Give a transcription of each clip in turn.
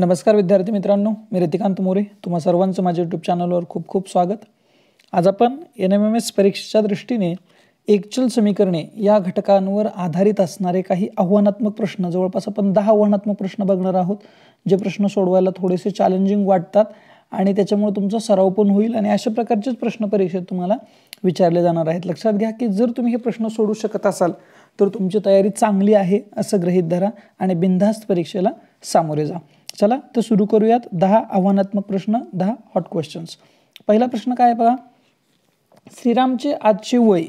नमस्कार विद्यार्थी मित्रांनो मी रतिकांत मोरे तुम्हा सर्वांचं माझ्या यूट्यूब चॅनलवर खूप खूप स्वागत आज आपण एन एम एम एस परीक्षेच्या दृष्टीने एकचल समीकरणे या घटकांवर आधारित असणारे काही आव्हानात्मक प्रश्न जवळपास आपण दहा आव्हानात्मक प्रश्न बघणार आहोत जे प्रश्न सोडवायला थोडेसे चॅलेंजिंग वाटतात आणि त्याच्यामुळे तुमचा सराव पण होईल आणि अशा प्रकारचेच प्रश्न परीक्षेत तुम्हाला विचारले जाणार आहेत लक्षात घ्या की जर तुम्ही हे प्रश्न सोडू शकत असाल तर तुमची तयारी चांगली आहे असं गृहीत धरा आणि बिनधास्त परीक्षेला सामोरे जा चला तर सुरू करूयात दहा आव्हानात्मक प्रश्न दहा हॉट क्वेश्चन्स पहिला प्रश्न काय बघा श्रीरामचे आजचे वय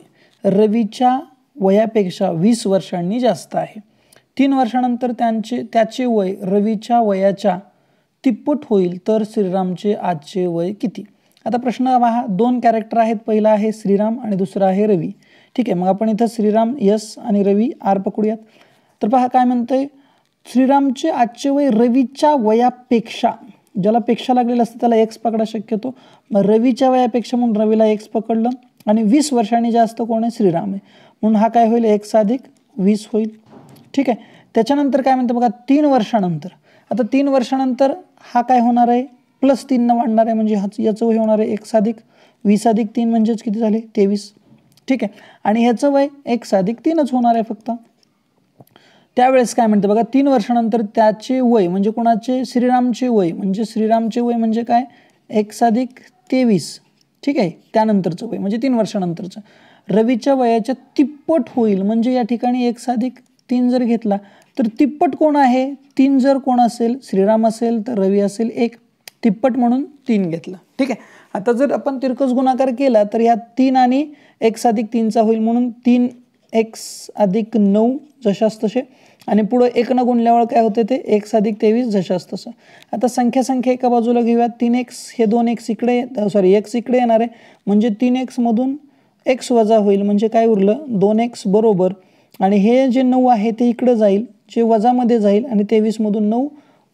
रवीच्या वयापेक्षा वीस वर्षांनी जास्त आहे तीन वर्षानंतर त्यांचे त्याचे वय रवीच्या वयाच्या तिप्पट होईल तर श्रीरामचे आजचे वय किती आता प्रश्न पहा दोन कॅरेक्टर आहेत पहिला आहे श्रीराम आणि दुसरा आहे रवी ठीक आहे मग आपण इथं श्रीराम यस आणि रवी आर पकडूयात तर पहा काय म्हणतंय श्रीरामचे आजचे वय रवीच्या वयापेक्षा ज्याला पेक्षा लागलेलं असते त्याला एक्स पकडा शक्यतो मग रवीच्या वयापेक्षा म्हणून रवीला एक्स पकडलं आणि वीस वर्षांनी जास्त कोण आहे श्रीराम आहे म्हणून हा काय होईल एक्स अधिक वीस होईल ठीक आहे त्याच्यानंतर काय म्हणते बघा तीन वर्षानंतर आता तीन वर्षानंतर हा काय होणार आहे प्लस तीननं वाढणार आहे म्हणजे हाच याचं वय होणार आहे एक अधिक वीस अधिक तीन म्हणजेच किती झाले तेवीस ठीक आहे आणि ह्याचं वय एक अधिक तीनच होणार आहे फक्त त्यावेळेस काय म्हणते बघा तीन वर्षानंतर त्याचे वय म्हणजे कोणाचे श्रीरामचे वय म्हणजे श्रीरामचे वय म्हणजे काय एक साधिक तेवीस ठीक आहे त्यानंतरचं वय म्हणजे तीन वर्षानंतरचं रवीच्या वयाच्या तिप्पट होईल म्हणजे या ठिकाणी एक साधिक तीन जर घेतला तर तिप्पट कोण आहे तीन जर कोण असेल श्रीराम असेल तर रवी असेल एक तिप्पट म्हणून तीन घेतला ठीक आहे आता जर आपण तिरकस गुणाकार केला तर या तीन आणि एक साधिक तीनचा होईल म्हणून तीन एक अधिक नऊ जशास तसे आणि पुढं एक न गुणल्यावर काय होते ते एक साधिक तेवीस जशास तसं आता संख्या संख्या एका बाजूला घेऊया तीन एक्स हे दोन एक्स इकडे सॉरी एक्स इकडे येणार आहे म्हणजे तीन एक्समधून एक्स वजा होईल म्हणजे काय उरलं दोन एक्स बरोबर आणि हे जे नऊ आहे ते इकडं जाईल जे वजामध्ये जाईल आणि तेवीसमधून नऊ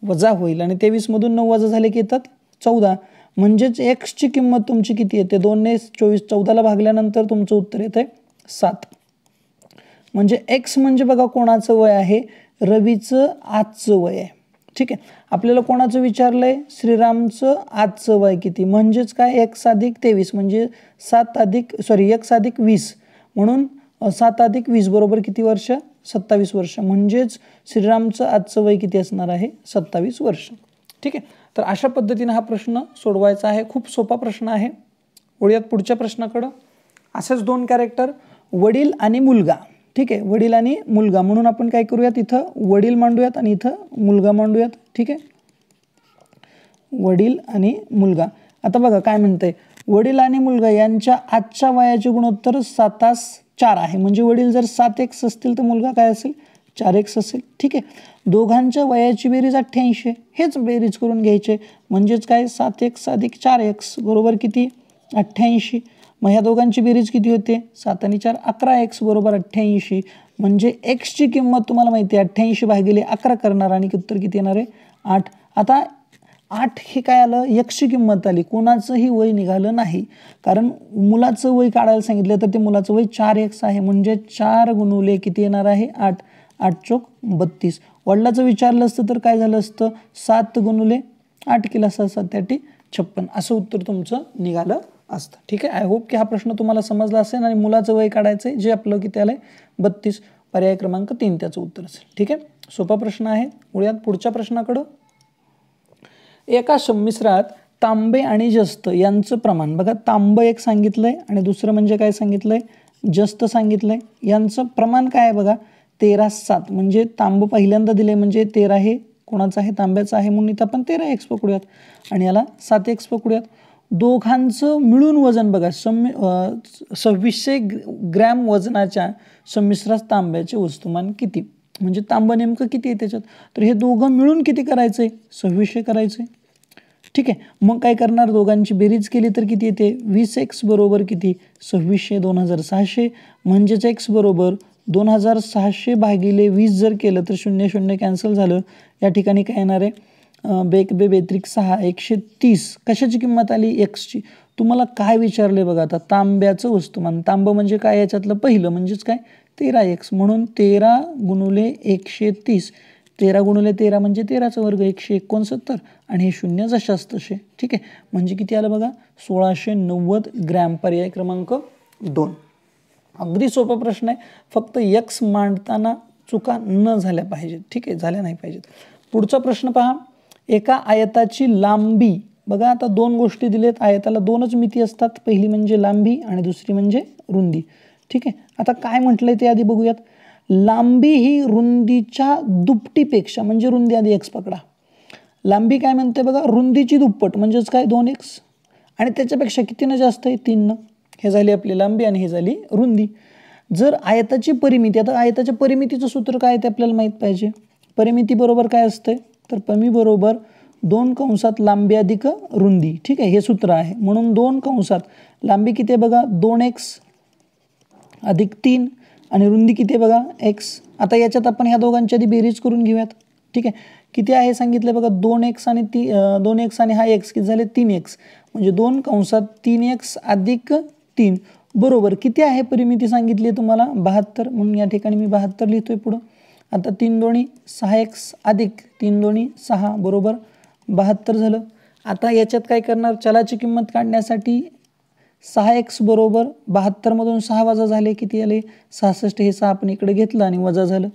वजा होईल आणि तेवीसमधून नऊ वजा झाले की येतात चौदा म्हणजेच एक्सची किंमत तुमची किती येते दोनने चोवीस चौदाला भागल्यानंतर तुमचं उत्तर येते सात म्हणजे एक्स म्हणजे बघा कोणाचं वय आहे रवीचं आजचं वय आहे ठीक आहे आपल्याला कोणाचं विचारलं आहे श्रीरामचं आजचं वय किती म्हणजेच काय एक्स अधिक तेवीस म्हणजे सात अधिक सॉरी एक्स अधिक वीस म्हणून सात अधिक वीस बरोबर किती वर्ष सत्तावीस वर्ष म्हणजेच श्रीरामचं आजचं वय किती असणार आहे सत्तावीस वर्ष ठीक आहे तर अशा पद्धतीनं हा प्रश्न सोडवायचा आहे खूप सोपा प्रश्न आहे वळूयात पुढच्या प्रश्नाकडं असेच दोन कॅरेक्टर वडील आणि मुलगा ठीक आहे वडील आणि मुलगा म्हणून आपण काय करूयात इथं वडील मांडूयात आणि इथं मुलगा मांडूयात ठीक आहे वडील आणि मुलगा आता बघा काय म्हणतंय वडील आणि मुलगा यांच्या आजच्या वयाचे गुणोत्तर सातास चार आहे म्हणजे वडील जर सात एक्स असतील तर मुलगा काय असेल चार एक्स असेल ठीक आहे दोघांच्या वयाची बेरीज अठ्ठ्याऐंशी हेच बेरीज करून घ्यायचे म्हणजेच काय सात एक्स अधिक चार एक्स बरोबर किती अठ्ठ्याऐंशी मग ह्या दोघांची बेरीज किती होते सात आणि चार अकरा एक्स बरोबर अठ्ठ्याऐंशी म्हणजे एक्सची किंमत तुम्हाला माहिती आहे अठ्ठ्याऐंशी भागिले अकरा करणार आणि उत्तर किती येणार आहे आठ आता आठ हे काय आलं यक्षची किंमत आली कोणाचंही वय निघालं नाही कारण मुलाचं वय काढायला सांगितलं तर ते मुलाचं वय चार एक्स आहे म्हणजे चार गुणुले किती येणार आहे आठ आठ चोक बत्तीस वडिलाचं विचारलं असतं तर काय झालं असतं सात गुणुले आठ किला असं सात छप्पन असं उत्तर तुमचं निघालं असतं ठीक आहे आय होप की हा प्रश्न तुम्हाला समजला असेल आणि मुलाचं वय काढायचं आहे जे आपलं की त्याला बत्तीस पर्याय क्रमांक तीन त्याचं उत्तर असेल ठीक आहे सोपा प्रश्न आहे मुळ्यात पुढच्या प्रश्नाकडं एका संमिश्रात तांबे आणि जस्त यांचं प्रमाण बघा तांबं एक सांगितलंय आणि दुसरं म्हणजे काय सांगितलंय जस्त सांगितलंय यांचं प्रमाण काय आहे बघा तेरा सात म्हणजे तांब पहिल्यांदा दिले म्हणजे तेरा हे कोणाचं आहे तांब्याचं आहे म्हणून इथं आपण तेरा एक्स पकडूयात आणि याला सात एक्स पकडूयात दोघांचं मिळून वजन बघा सम्मि सव्वीसशे ग्रॅम वजनाच्या संमिश्रात तांब्याचे वस्तुमान किती म्हणजे तांबं नेमकं किती आहे त्याच्यात तर हे दोघं मिळून किती करायचं आहे सव्वीसशे करायचं आहे ठीक आहे मग काय करणार दोघांची बेरीज केली तर किती येते वीस एक्स बरोबर किती सव्वीसशे दोन हजार सहाशे म्हणजेच एक्स बरोबर दोन हजार सहाशे भागिले वीस जर केलं तर शून्य शून्य कॅन्सल झालं या ठिकाणी काय येणार आहे बेक बे बेत्रिक सहा एकशे तीस कशाची किंमत आली एक्सची तुम्हाला काय विचारले बघा आता तांब्याचं वस्तुमान तांबं म्हणजे काय याच्यातलं पहिलं म्हणजेच काय तेरा एक्स म्हणून तेरा गुणुले एकशे तीस तेरा गुणुले तेरा म्हणजे तेराचा वर्ग एकशे एकोणसत्तर आणि हे शून्य जशास तसे ठीक आहे म्हणजे किती आलं बघा सोळाशे नव्वद ग्रॅम पर्याय क्रमांक दोन अगदी सोपा प्रश्न आहे फक्त एक्स मांडताना चुका न झाल्या पाहिजेत ठीक आहे झाल्या नाही पाहिजेत पुढचा प्रश्न पहा एका आयताची लांबी बघा आता दोन गोष्टी दिलेत आयताला दोनच मिती असतात पहिली म्हणजे लांबी आणि दुसरी म्हणजे रुंदी ठीक आहे आता काय म्हटलं ते आधी बघूयात लांबी ही रुंदीच्या दुपटीपेक्षा म्हणजे रुंदी आधी एक्स पकडा लांबी काय म्हणते बघा रुंदीची दुप्पट म्हणजेच काय दोन एक्स आणि त्याच्यापेक्षा कितीनं जास्त आहे तीननं हे झाली आपली लांबी आणि हे झाली रुंदी जर आयताची परिमिती आता आयताच्या परिमितीचं सूत्र काय ते आपल्याला माहीत पाहिजे परिमिती बरोबर काय असते तर पमी बरोबर दोन कंसात लांबी अधिक रुंदी ठीक आहे हे सूत्र आहे म्हणून दोन कंसात लांबी किती आहे बघा दोन एक्स अधिक तीन आणि रुंदी किती आहे बघा एक्स आता याच्यात आपण ह्या दोघांची आधी बेरीज करून घेऊयात ठीक आहे किती आहे सांगितलं बघा दोन एक्स आणि ती दोन एक्स आणि हा एक्स किती झाले तीन एक्स म्हणजे दोन कंसात तीन एक्स अधिक तीन बरोबर किती आहे परिमिती सांगितली आहे तुम्हाला बहात्तर म्हणून या ठिकाणी मी बहात्तर लिहितोय पुढं आता तीन दोन्ही सहा एक्स अधिक तीन दोन्ही सहा बरोबर बहात्तर झालं आता याच्यात काय करणार चलाची किंमत काढण्यासाठी सहा एक्स बरोबर बहात्तरमधून सहा वजा झाले किती आले सहासष्ट हे सहा आपण इकडे घेतलं आणि वजा झालं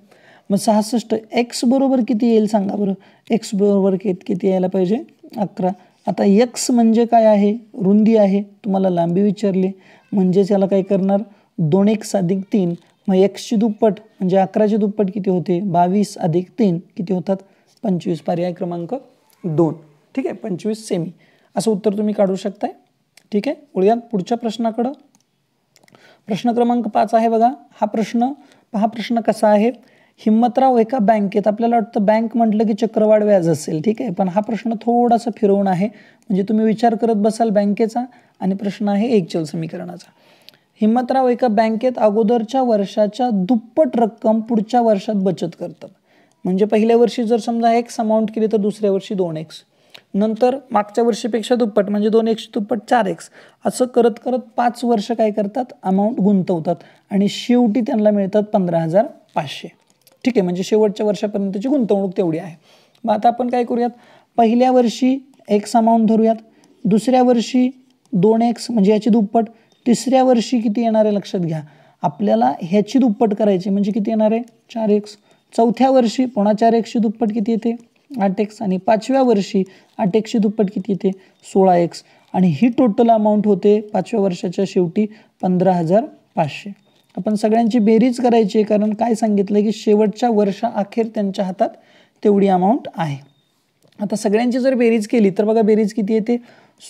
मग सहासष्ट एक्स बरोबर किती येईल सांगा बरं एक्स बरोबर किती यायला पाहिजे अकरा आता एक्स म्हणजे काय आहे रुंदी आहे तुम्हाला लांबी विचारली म्हणजेच याला काय करणार दोन एक्स अधिक तीन मग एक्सची दुप्पट म्हणजे अकराची दुप्पट किती होते बावीस अधिक तीन किती होतात पंचवीस पर्याय क्रमांक दोन ठीक आहे पंचवीस सेमी असं उत्तर तुम्ही काढू शकताय ठीक आहे वळूयात पुढच्या प्रश्नाकडं प्रश्न क्रमांक पाच आहे बघा हा प्रश्न हा प्रश्न कसा आहे हिम्मतराव एका बँकेत आपल्याला वाटतं बँक म्हटलं की चक्रवाढ व्याज असेल ठीक आहे पण हा प्रश्न थोडासा फिरवून आहे म्हणजे तुम्ही विचार करत बसाल बँकेचा आणि प्रश्न आहे एक चल समीकरणाचा हिम्मतराव एका बँकेत अगोदरच्या वर्षाच्या दुप्पट रक्कम पुढच्या वर्षात बचत करतात म्हणजे पहिल्या वर्षी जर समजा एक्स अमाऊंट केली तर दुसऱ्या वर्षी दोन एक्स नंतर मागच्या वर्षीपेक्षा दुप्पट म्हणजे दोन एक्स दुप्पट चार एक्स असं करत करत पाच वर्ष काय करतात अमाऊंट गुंतवतात आणि शेवटी त्यांना मिळतात पंधरा हजार पाचशे ठीक आहे म्हणजे शेवटच्या वर्षापर्यंतची गुंतवणूक तेवढी आहे मग आता आपण काय करूयात पहिल्या वर्षी एक्स अमाऊंट धरूयात दुसऱ्या वर्षी दोन एक्स म्हणजे याची दुप्पट तिसऱ्या वर्षी किती येणार आहे लक्षात घ्या आपल्याला ह्याची दुप्पट करायची म्हणजे किती येणार आहे चार एक्स चौथ्या वर्षी पुन्हा चार एक्सची दुप्पट किती येते आठ एक्स आणि पाचव्या वर्षी आठ एक्सची दुप्पट किती येते सोळा एक्स आणि ही टोटल अमाऊंट होते पाचव्या वर्षाच्या शेवटी पंधरा हजार पाचशे आपण सगळ्यांची बेरीज करायची आहे कारण काय सांगितलं की शेवटच्या वर्षा अखेर त्यांच्या हातात तेवढी अमाऊंट आहे आता सगळ्यांची जर बेरीज केली तर बघा बेरीज किती येते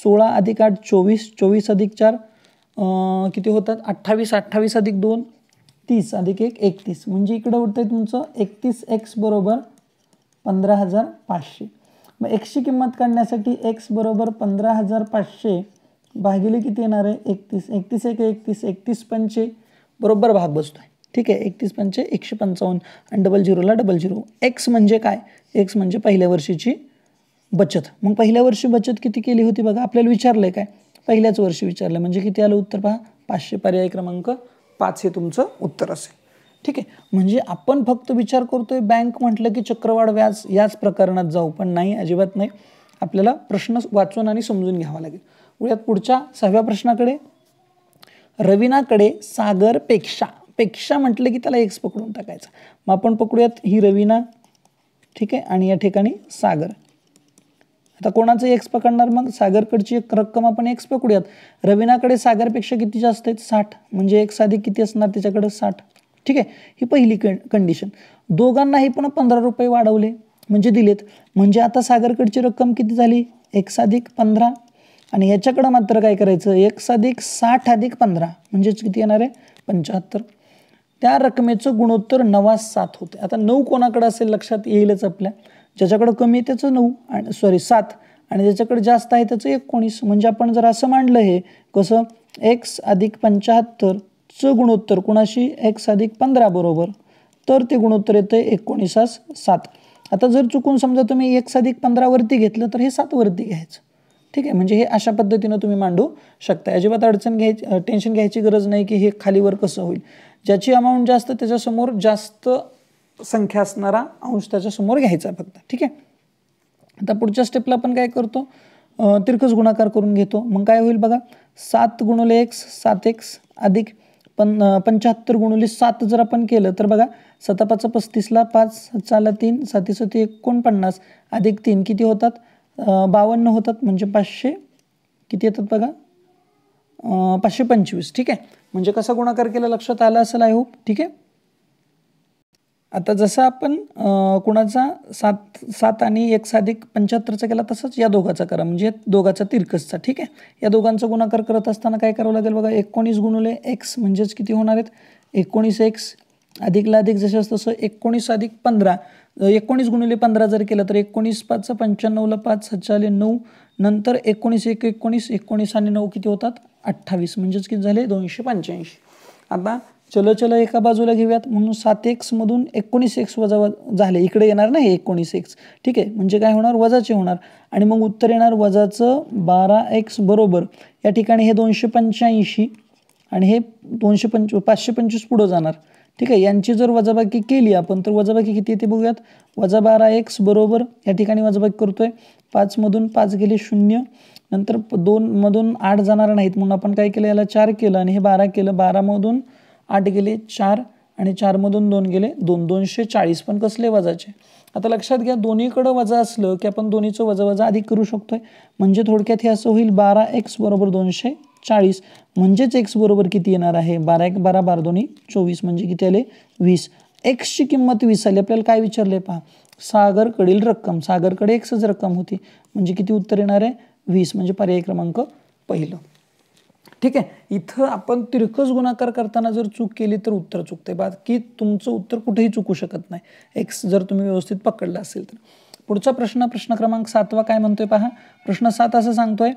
सोळा अधिक आठ चोवीस चोवीस अधिक चार किती होतात अठ्ठावीस अठ्ठावीस अधिक दोन तीस अधिक एक एकतीस म्हणजे इकडं उठतं आहे तुमचं एकतीस एक्स बरोबर पंधरा हजार पाचशे मग एक्सची किंमत काढण्यासाठी एक्स बरोबर पंधरा हजार पाचशे भागिले किती येणार आहे एकतीस एकतीस एक एकतीस एकतीस पंचे बरोबर भाग बसतो आहे ठीक आहे एकतीस पंचे एकशे पंचावन्न आणि डबल झिरोला डबल झिरो एक्स म्हणजे काय एक्स म्हणजे पहिल्या वर्षीची बचत मग पहिल्या वर्षी बचत किती केली होती बघा आपल्याला विचारलं आहे काय पहिल्याच वर्षी विचारलं म्हणजे किती आलं उत्तर पहा पाचशे पर्याय क्रमांक पाच हे तुमचं उत्तर असेल ठीक आहे म्हणजे आपण फक्त विचार करतोय बँक म्हटलं की चक्रवाढ व्याज याच प्रकरणात जाऊ पण नाही अजिबात नाही आपल्याला प्रश्न वाचून आणि समजून घ्यावा लागेल उद्यात पुढच्या सहाव्या प्रश्नाकडे रवीनाकडे पेक्षा पेक्षा म्हटलं की त्याला एक्स पकडून टाकायचा मग आपण पकडूयात ही रवीना ठीक आहे आणि या ठिकाणी सागर आता कोणाचं एक्स पकडणार मग सागरकडची एक रक्कम आपण एक्स पकडूयात रवीनाकडे सागरपेक्षा किती जास्त आहेत साठ म्हणजे एक साधी किती असणार त्याच्याकडे साठ ठीक आहे ही पहिली कंडिशन दोघांनाही पण पंधरा रुपये वाढवले म्हणजे दिलेत म्हणजे आता सागरकडची रक्कम किती झाली एक अधिक पंधरा आणि याच्याकडं मात्र काय करायचं एक साधिक साठ अधिक पंधरा म्हणजेच किती येणार आहे पंच्याहत्तर त्या रकमेचं गुणोत्तर नवा सात होते आता नऊ कोणाकडे असेल लक्षात येईलच आपल्या ज्याच्याकडं कमी आहे त्याचं नऊ आणि सॉरी सात आणि ज्याच्याकडे जास्त आहे त्याचं एकोणीस म्हणजे आपण जर असं मांडलं हे कसं एक्स अधिक पंच्याहत्तरचं गुणोत्तर कुणाशी एक्स अधिक पंधरा बरोबर तर ते गुणोत्तर येतं आहे एकोणीसास सात आता जर चुकून समजा तुम्ही एक्स अधिक पंधरावरती घेतलं तर हे सातवरती घ्यायचं ठीक आहे म्हणजे हे अशा पद्धतीनं तुम्ही मांडू शकता अजिबात अडचण घ्यायची टेन्शन घ्यायची गरज नाही की हे खालीवर कसं होईल ज्याची अमाऊंट जास्त त्याच्यासमोर जास्त संख्या असणारा अंश त्याच्यासमोर घ्यायचा फक्त ठीक आहे आता पुढच्या स्टेपला आपण काय करतो तिरकस गुणाकार करून घेतो मग काय होईल बघा सात गुणवले एक्स सात एक्स अधिक पण पंच्याहत्तर गुणले सात जर आपण केलं तर बघा पाच पस्तीसला पाच सातला तीन साती सती एकोणपन्नास अधिक तीन किती होतात बावन्न होतात म्हणजे पाचशे किती येतात बघा पाचशे पंचवीस ठीक आहे म्हणजे कसा गुणाकार केला लक्षात आला असेल आय होप ठीक आहे आता जसं आपण कुणाचा सात सात आणि एक साधिक पंच्याहत्तरचा केला तसंच या दोघाचा करा म्हणजे दोघाचा तिरकसचा ठीक आहे या दोघांचा गुणाकार करत असताना काय करावं लागेल बघा एकोणीस गुणुले एक्स म्हणजेच किती होणार आहेत एकोणीस एक्स अधिकला अधिक जसे तसं एकोणीस अधिक पंधरा एकोणीस गुणिले पंधरा जर केलं तर एकोणीस पाच पंच्याण्णवला पाच सच्चाले नऊ नंतर एकोणीस एक एकोणीस एकोणीस आणि नऊ किती होतात अठ्ठावीस म्हणजेच किती झाले दोनशे पंच्याऐंशी आता चल चल एका बाजूला घेऊयात म्हणून सात एक्समधून एकोणीस एक्स वजा झाले इकडे येणार नाही एकोणीस एक्स ठीक आहे म्हणजे काय होणार वजाचे होणार आणि मग उत्तर येणार वजाचं बारा एक्स बरोबर या ठिकाणी हे दोनशे पंच्याऐंशी आणि हे दोनशे पंच पाचशे पंचवीस पुढं जाणार ठीक आहे यांची जर वजाबाकी केली आपण तर वजाबाकी किती येते बघूयात वजा बारा एक्स बरोबर या ठिकाणी वजाबाकी करतोय पाचमधून पाच गेले शून्य नंतर दोनमधून आठ जाणार नाहीत म्हणून आपण काय केलं याला चार केलं आणि हे बारा केलं बारामधून आठ गेले चार आणि चारमधून दोन गेले दोन दोनशे चाळीस पण कसले वजाचे आता लक्षात घ्या दोन्हीकडं वजा असलं की आपण दोन्हीचं वजा वजा अधिक करू शकतोय म्हणजे थोडक्यात हे असं होईल बारा एक्स बरोबर दोनशे चाळीस म्हणजेच एक्स बरोबर किती येणार आहे बारा एक बारा बारा दोन्ही चोवीस म्हणजे किती आले वीस एक्सची किंमत वीस आली आपल्याला काय विचारले पहा सागरकडील रक्कम सागरकडे एक्सच रक्कम होती म्हणजे किती उत्तर येणार आहे वीस म्हणजे पर्याय क्रमांक पहिलं ठीक आहे इथं आपण तिरकस गुणाकार करताना जर चूक केली तर उत्तर चुकते बाकी तुमचं उत्तर कुठेही चुकू शकत नाही एक्स जर तुम्ही व्यवस्थित पकडलं असेल तर पुढचा प्रश्न प्रश्न क्रमांक सातवा काय म्हणतोय पहा प्रश्न सात असं सांगतोय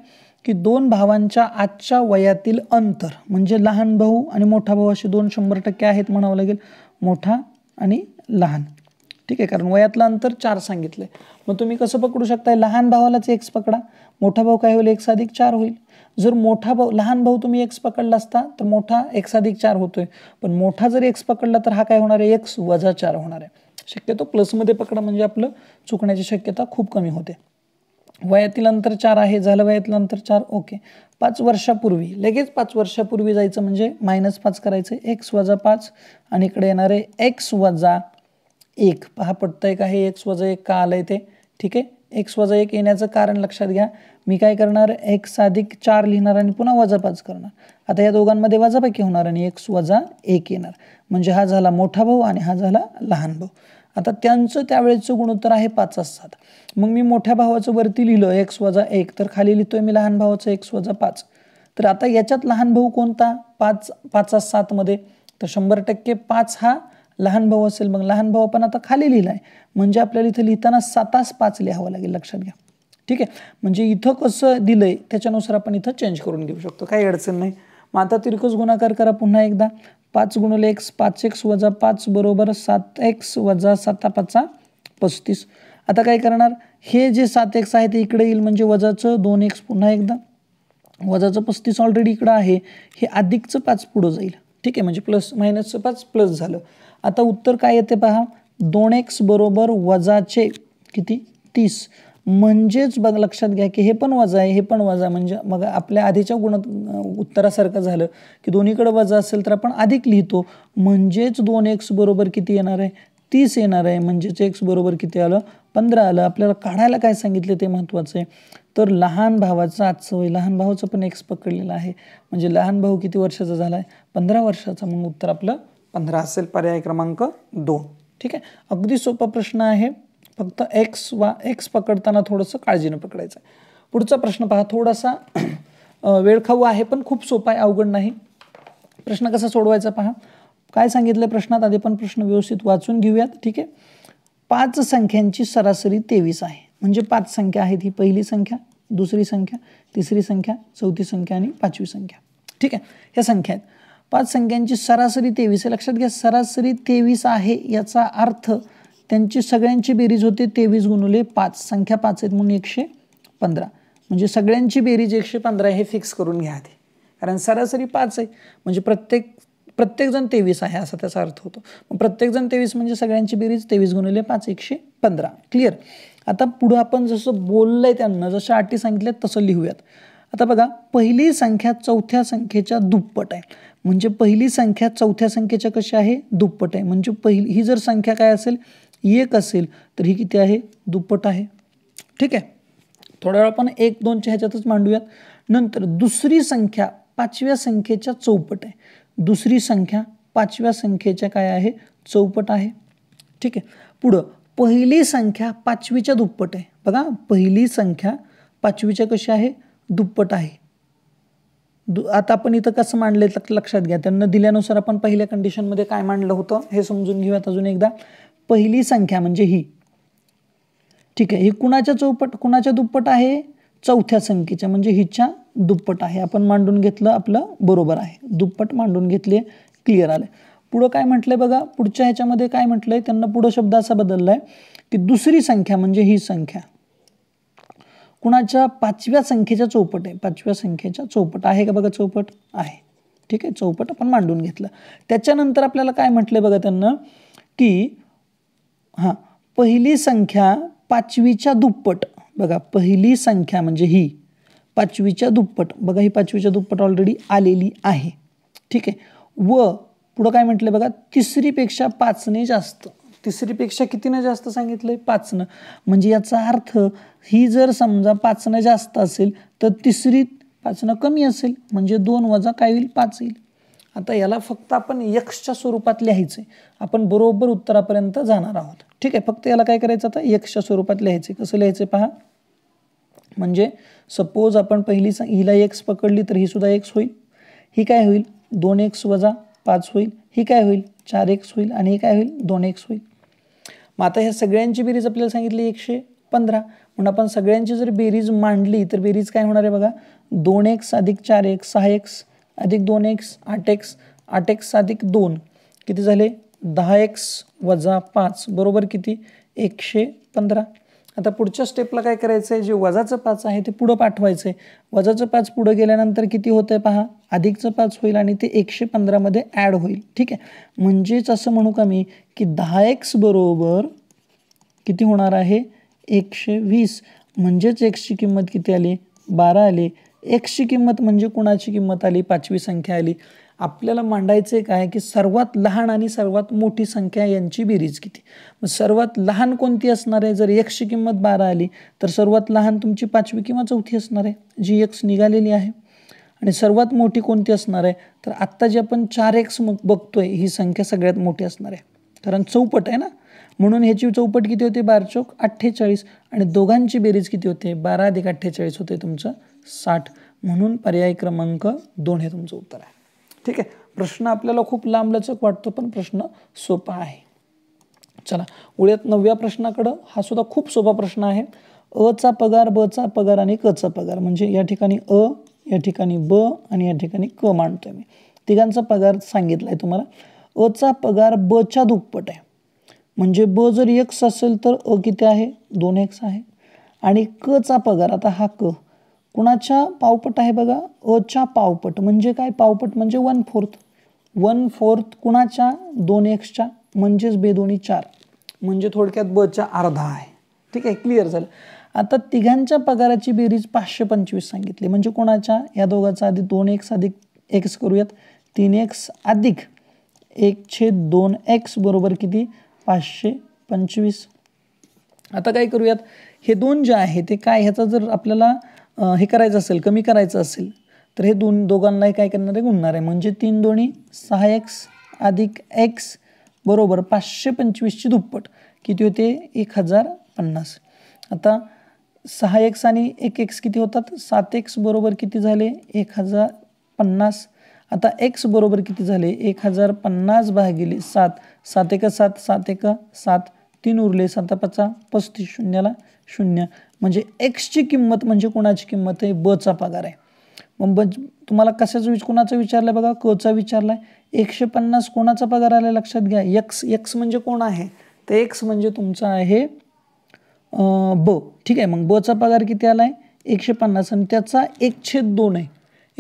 की दोन भावांच्या आजच्या वयातील अंतर म्हणजे लहान भाऊ आणि मोठा भाऊ असे दोन शंभर टक्के आहेत म्हणावं लागेल मोठा आणि लहान ठीक आहे कारण वयातलं अंतर चार सांगितलं आहे मग तुम्ही कसं पकडू शकताय लहान भावालाच एक्स पकडा मोठा भाऊ काय होईल एक्स अधिक चार होईल जर मोठा भाऊ लहान भाऊ तुम्ही एक्स पकडला असता तर मोठा एक्स अधिक चार होतोय पण मोठा जर एक्स पकडला तर हा काय होणार आहे एक्स वजा चार होणार आहे शक्यतो प्लसमध्ये पकडा म्हणजे आपलं चुकण्याची शक्यता खूप कमी होते वयातील अंतर चार आहे झालं वयातील अंतर चार ओके पाच वर्षापूर्वी लगेच पाच वर्षापूर्वी जायचं म्हणजे मायनस पाच करायचं एक्स वजा पाच आणि इकडे येणार आहे एक्स वजा एक पहा एक आहे का हे एक्स वजा एक का आलं ते ठीक आहे एक्स वजा एक येण्याचं कारण लक्षात घ्या मी काय करणार एक्स अधिक चार लिहिणार आणि पुन्हा वजा करणार आता या दोघांमध्ये वजापैकी होणार आणि एक्स वजा एक येणार म्हणजे हा झाला मोठा भाऊ आणि हा झाला लहान भाऊ आता त्यांचं त्यावेळेचं गुणोत्तर आहे पाचच सात मग मी मोठ्या भावाचं वरती लिहिलं एक्स वजा एक तर खाली लिहितोय मी लहान भावाचं एक्स वजा पाच तर आता याच्यात लहान भाऊ कोणता पाच पाचास सातमध्ये तर शंभर टक्के पाच हा लहान भाऊ असेल मग लहान भाऊ आपण आता खाली लिहिलाय म्हणजे आपल्याला इथं लिहिताना सातास पाच लिहावं लागेल लक्षात घ्या ठीक आहे म्हणजे इथं कसं दिलंय त्याच्यानुसार आपण इथं चेंज करून घेऊ शकतो काही अडचण नाही मग आता तिरकस गुणाकार करा पुन्हा एकदा पाच गुणले एक्स पाच एक्स वजा पाच बरोबर सात एक्स वजा साता पाचा पस्तीस आता काय करणार हे जे सात एक्स आहे ते इकडे येईल म्हणजे वजाचं दोन एक्स पुन्हा एकदा वजाचं पस्तीस ऑलरेडी इकडं आहे हे अधिकचं पाच पुढं जाईल ठीक आहे म्हणजे प्लस मायनस पाच प्लस झालं आता उत्तर काय येते पहा दोन एक्स बरोबर वजाचे किती तीस म्हणजेच बघ लक्षात घ्या की हे पण वजा आहे हे पण वजा म्हणजे मग आपल्या आधीच्या गुणात उत्तरासारखं झालं की दोन्हीकडे वजा असेल तर आपण अधिक लिहितो म्हणजेच दोन एक्स बरोबर किती येणार आहे तीस येणार आहे म्हणजेच एक्स बरोबर किती आलं पंधरा आलं आपल्याला काढायला काय सांगितलं ते महत्त्वाचं आहे तर लहान भावाचं आज सवय लहान भावाचं पण एक्स पकडलेला आहे म्हणजे लहान भाऊ किती वर्षाचा झाला आहे पंधरा वर्षाचा मग उत्तर आपलं पंधरा असेल पर्याय क्रमांक दोन ठीक आहे अगदी सोपा प्रश्न आहे फक्त एक्स वा एक्स पकडताना थोडंसं काळजीनं पकडायचं आहे पुढचा प्रश्न पहा थोडासा वेळखाऊ आहे पण खूप सोपा आहे अवघड नाही प्रश्न कसा सोडवायचा पहा काय सांगितलं प्रश्नात आधी पण प्रश्न व्यवस्थित वाचून घेऊयात ठीक आहे पाच संख्यांची सरासरी तेवीस आहे म्हणजे पाच संख्या आहेत ही पहिली संख्या दुसरी संख्या तिसरी संख्या चौथी संख्या आणि पाचवी संख्या ठीक आहे ह्या संख्या आहेत पाच संख्यांची सरासरी तेवीस आहे लक्षात घ्या सरासरी तेवीस आहे याचा अर्थ त्यांची सगळ्यांची बेरीज होते तेवीस गुणुले पाच संख्या पाच आहेत म्हणून एकशे पंधरा म्हणजे सगळ्यांची बेरीज एकशे पंधरा हे फिक्स करून घ्या कारण सरासरी पाच आहे म्हणजे प्रत्येक प्रत्येकजण तेवीस आहे असा त्याचा अर्थ होतो मग प्रत्येकजण तेवीस म्हणजे सगळ्यांची बेरीज तेवीस गुणिले पाच एकशे पंधरा क्लिअर आता पुढं आपण जसं बोललंय त्यांना जशा अटी सांगितल्यात तसं लिहूयात आता बघा पहिली संख्या चौथ्या संख्येच्या दुप्पट आहे म्हणजे पहिली संख्या चौथ्या संख्येच्या कशी आहे दुप्पट आहे म्हणजे पहिली ही जर संख्या काय असेल एक असेल तर ही किती आहे दुप्पट आहे ठीक आहे थोड्या वेळ आपण एक दोनच्या ह्याच्यातच मांडूयात नंतर दुसरी संख्या पाचव्या संख्येच्या चौपट आहे दुसरी संख्या पाचव्या संख्येच्या काय आहे चौपट आहे ठीक आहे पुढं पहिली संख्या पाचवीच्या दुप्पट आहे बघा पहिली संख्या पाचवीच्या कशी आहे दुप्पट आहे दु आता आपण इथं कसं मांडले लक्षात घ्या त्यांना दिल्यानुसार आपण पहिल्या कंडिशनमध्ये काय मांडलं होतं हे समजून घेऊयात अजून एकदा पहिली संख्या म्हणजे ही ठीक आहे ही कुणाच्या चौपट कुणाच्या दुप्पट आहे चौथ्या संख्येच्या म्हणजे हिच्या दुप्पट आहे आपण मांडून घेतलं आपलं बरोबर आहे दुप्पट मांडून घेतली क्लिअर आले पुढं काय म्हटलंय बघा पुढच्या ह्याच्यामध्ये काय म्हटलंय त्यांना पुढं शब्द असा बदललाय की दुसरी संख्या म्हणजे ही संख्या कुणाच्या पाचव्या संख्येच्या चौपट आहे पाचव्या संख्येच्या चौपट आहे का बघा चौपट आहे ठीक आहे चौपट आपण मांडून घेतलं त्याच्यानंतर आपल्याला काय म्हटलंय बघा त्यांना की हां पहिली संख्या पाचवीच्या दुप्पट बघा पहिली संख्या म्हणजे ही पाचवीच्या दुप्पट बघा ही पाचवीच्या दुप्पट ऑलरेडी आलेली आहे ठीक आहे व पुढं काय म्हटलं बघा तिसरीपेक्षा पाचने जास्त तिसरीपेक्षा कितीनं जास्त सांगितलं आहे पाचनं म्हणजे याचा अर्थ ही जर समजा पाचनं जास्त असेल तर तिसरीत पाचनं कमी असेल म्हणजे दोन वजा काय होईल पाच येईल आता याला फक्त आपण यक्षच्या स्वरूपात लिहायचं आपण बरोबर उत्तरापर्यंत जाणार आहोत ठीक आहे फक्त याला काय करायचं आता यक्षच्या स्वरूपात लिहायचं आहे कसं लिहायचं पहा म्हणजे सपोज आपण पहिली हिला एक्स पकडली तर ही सुद्धा एक्स होईल ही काय होईल दोन एक्स वजा पाच होईल ही काय होईल चार एक्स होईल आणि ही काय होईल दोन एक्स होईल मग आता ह्या सगळ्यांची बेरीज आपल्याला सांगितली एकशे पंधरा म्हणून आपण सगळ्यांची जर बेरीज मांडली तर बेरीज काय होणार आहे बघा दोन एक्स अधिक चार एक्स सहा एक्स अधिक दोन एक्स आठ एक्स आठ एक्स अधिक दोन किती झाले दहा एक्स वजा पाच बरोबर किती एकशे पंधरा आता पुढच्या स्टेपला काय करायचं आहे जे वजाचं पाच आहे ते पुढं पाठवायचं आहे वजाचं पाच पुढं गेल्यानंतर किती होत आहे पहा अधिकचं पाच होईल आणि ते एकशे पंधरामध्ये ॲड होईल ठीक आहे म्हणजेच असं म्हणू का मी की दहा एक्स बरोबर किती होणार आहे एकशे वीस म्हणजेच एक्सची किंमत किती आली बारा आली एक्सची किंमत म्हणजे कुणाची किंमत आली पाचवी संख्या आली आपल्याला मांडायचं काय की सर्वात लहान आणि सर्वात मोठी संख्या यांची बेरीज किती मग सर्वात लहान कोणती असणार आहे जर एक्सची किंमत बारा आली तर सर्वात लहान तुमची पाचवी किंवा चौथी असणार आहे जी एक्स निघालेली आहे आणि सर्वात मोठी कोणती असणार आहे तर आत्ता जी आपण चार एक्स मग बघतोय ही संख्या सगळ्यात मोठी असणार आहे कारण चौपट आहे ना म्हणून ह्याची चौपट किती होते बार चौक अठ्ठेचाळीस आणि दोघांची बेरीज किती होते बारा अधिक अठ्ठेचाळीस होते तुमचं साठ म्हणून पर्याय क्रमांक दोन हे तुमचं उत्तर आहे ठीक आहे प्रश्न आपल्याला खूप लांबलचक वाटतो पण प्रश्न सोपा आहे चला उळ्यात नवव्या प्रश्नाकडं हा सुद्धा खूप सोपा प्रश्न आहे अ चा पगार ब चा पगार आणि क चा पगार म्हणजे या ठिकाणी अ या ठिकाणी ब आणि या ठिकाणी क मांडतोय मी तिघांचा पगार सांगितला आहे तुम्हाला अ चा पगार ब च्या दुप्पट आहे म्हणजे ब जर एक्स असेल तर अ किती आहे दोन एक्स आहे आणि क चा पगार आता हा क कुणाच्या पावपट आहे बघा अच्या पावपट म्हणजे काय पावपट म्हणजे वन फोर्थ वन फोर्थ कुणाच्या दोन एक्सच्या म्हणजेच बेदोनी चार म्हणजे थोडक्यात बच्या अर्धा आहे ठीक आहे क्लिअर झालं आता तिघांच्या पगाराची बेरीज पाचशे पंचवीस सांगितली म्हणजे कोणाच्या या दोघांचा आधी दोन एक्स अधिक एक्स करूयात तीन एक्स अधिक एक छेद दोन एक्स बरोबर किती पाचशे पंचवीस आता काय करूयात हे दोन जे आहे ते काय ह्याचा जर आपल्याला हे करायचं असेल कमी करायचं असेल तर हे दोन दोघांनाही काय करणार आहे गुणणार आहे म्हणजे तीन दोन्ही सहा एक्स अधिक एक्स बरोबर पाचशे पंचवीसची दुप्पट किती होते एक हजार पन्नास आता सहा एक्स आणि एक एक्स किती होतात सात एक्स बरोबर किती झाले एक हजार पन्नास आता एक्स बरोबर किती झाले एक हजार पन्नास भागिले सात सात एक सात सात एक सात तीन उरले सात पाचा पस्तीस शून्याला शून्य म्हणजे एक्सची किंमत म्हणजे कोणाची किंमत आहे बचा पगार आहे मग ब तुम्हाला कशाचं विच कोणाचा विचारलं आहे बघा कचा विचारला आहे एकशे पन्नास कोणाचा पगार आला लक्षात घ्या एक्स एक्स म्हणजे कोण आहे तर एक्स म्हणजे तुमचा आहे ब ठीक आहे मग बचा पगार किती आला आहे एकशे पन्नास आणि त्याचा छेद दोन आहे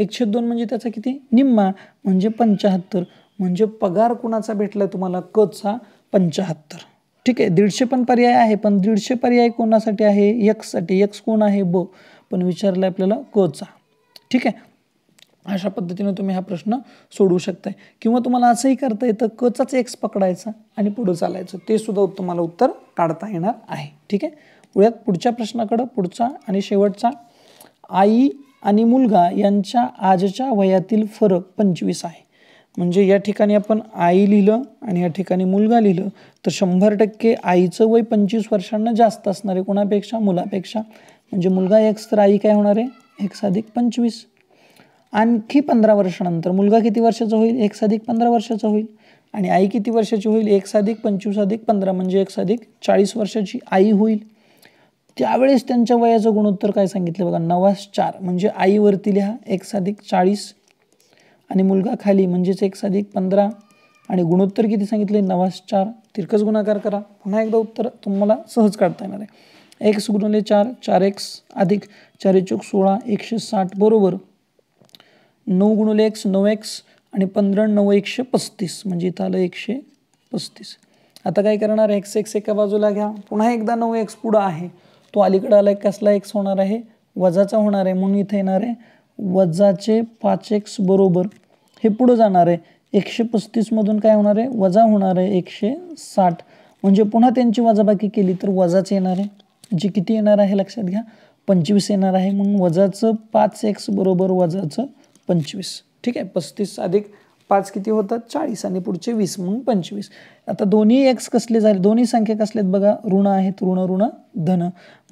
एकशेद दोन म्हणजे त्याचा किती निम्मा म्हणजे पंचाहत्तर म्हणजे पगार कोणाचा भेटला तुम्हाला कचा पंचाहत्तर ठीक आहे दीडशे पण पर्याय आहे पण दीडशे पर्याय कोणासाठी आहे यक्ससाठी यक्स कोण आहे ब पण विचारलं आहे आपल्याला कचा ठीक आहे अशा पद्धतीने तुम्ही हा प्रश्न सोडवू शकताय किंवा तुम्हाला असंही करता येतं कचाच एक्स पकडायचा आणि पुढं चालायचं ते सुद्धा तुम्हाला उत्तर काढता येणार आहे ठीक आहे वळ्यात पुढच्या प्रश्नाकडं पुढचा आणि शेवटचा आई आणि मुलगा यांच्या आजच्या वयातील फरक पंचवीस आहे म्हणजे या ठिकाणी आपण आई लिहिलं आणि या ठिकाणी मुलगा लिहिलं तर शंभर टक्के आईचं वय पंचवीस वर्षांना जास्त असणार आहे कोणापेक्षा मुलापेक्षा म्हणजे मुलगा एक्स तर आई काय होणार आहे एक्स अधिक पंचवीस आणखी पंधरा वर्षानंतर मुलगा किती वर्षाचा होईल एक अधिक पंधरा वर्षाचा होईल आणि आई किती वर्षाची होईल एक अधिक पंचवीस अधिक पंधरा म्हणजे एक अधिक चाळीस वर्षाची आई होईल त्यावेळेस त्यांच्या वयाचं गुणोत्तर काय सांगितलं बघा नवास चार म्हणजे आईवरती लिहा एक अधिक चाळीस आणि मुलगा खाली म्हणजेच एक अधिक पंधरा आणि गुणोत्तर किती सांगितले नवास चार तिरकस गुणाकार करा पुन्हा एकदा उत्तर तुम्हाला सहज काढता येणार आहे एक्स गुणले चार चार एक्स अधिक चार चौक सोळा एकशे साठ बरोबर नऊ गुणले एक्स नऊ एक्स आणि पंधरा नऊ एकशे पस्तीस म्हणजे इथं आलं एकशे पस्तीस आता काय करणार एक्स एक्स एका बाजूला घ्या पुन्हा एकदा नऊ एक्स पुढं आहे तो अलीकडे आला कसला एक्स होणार आहे वजाचा होणार आहे म्हणून इथे येणार आहे वजाचे पाच एक्स बरोबर हे पुढं जाणार आहे एकशे पस्तीसमधून काय होणार आहे वजा होणार आहे एकशे साठ म्हणजे पुन्हा त्यांची वजाबाकी केली तर वजाच येणार आहे जे किती येणार आहे लक्षात घ्या पंचवीस येणार आहे म्हणून वजाचं पाच एक्स बरोबर वजाचं पंचवीस ठीक आहे पस्तीस अधिक पाच किती होतात चाळीस आणि पुढचे वीस म्हणून पंचवीस आता दोन्ही एक्स कसले झाले दोन्ही संख्या कसले आहेत बघा ऋण आहेत ऋण ऋण धन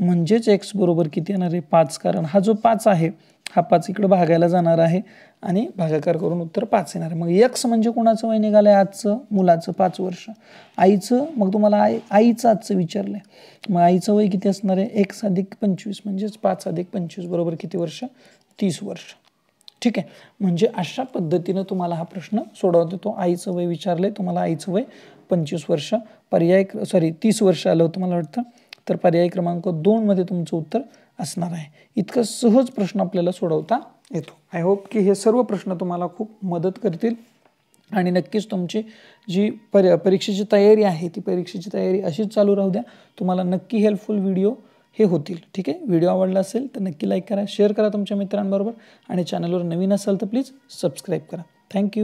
म्हणजेच एक्स बरोबर किती येणार आहे पाच कारण हा जो पाच आहे हा पाच इकडं भागायला जाणार आहे आणि भागाकार करून उत्तर पाच येणार आहे मग एक्स म्हणजे कोणाचं वय निघालं आहे आजचं मुलाचं पाच वर्ष आईचं मग तुम्हाला आई आईचं आजचं विचारलं आहे मग आईचं वय किती असणार आहे एक्स अधिक पंचवीस म्हणजेच पाच अधिक पंचवीस बरोबर किती वर्ष तीस वर्ष ठीक आहे म्हणजे अशा पद्धतीनं तुम्हाला हा प्रश्न सोडवतो तो आईचं वय विचारलं आहे तुम्हाला आईचं वय पंचवीस वर्ष पर्याय सॉरी तीस वर्ष आलं होतं मला वाटतं तर पर्याय क्रमांक दोनमध्ये तुमचं उत्तर असणार आहे इतका सहज प्रश्न आपल्याला सोडवता येतो आय होप की हे सर्व प्रश्न तुम्हाला खूप मदत करतील आणि नक्कीच तुमची जी पर परीक्षेची तयारी आहे ती परीक्षेची तयारी अशीच चालू राहू द्या तुम्हाला नक्की हेल्पफुल व्हिडिओ हे होतील ठीक आहे व्हिडिओ आवडला असेल तर नक्की लाईक करा शेअर करा तुमच्या मित्रांबरोबर आणि चॅनलवर नवीन असाल तर प्लीज सबस्क्राईब करा थँक्यू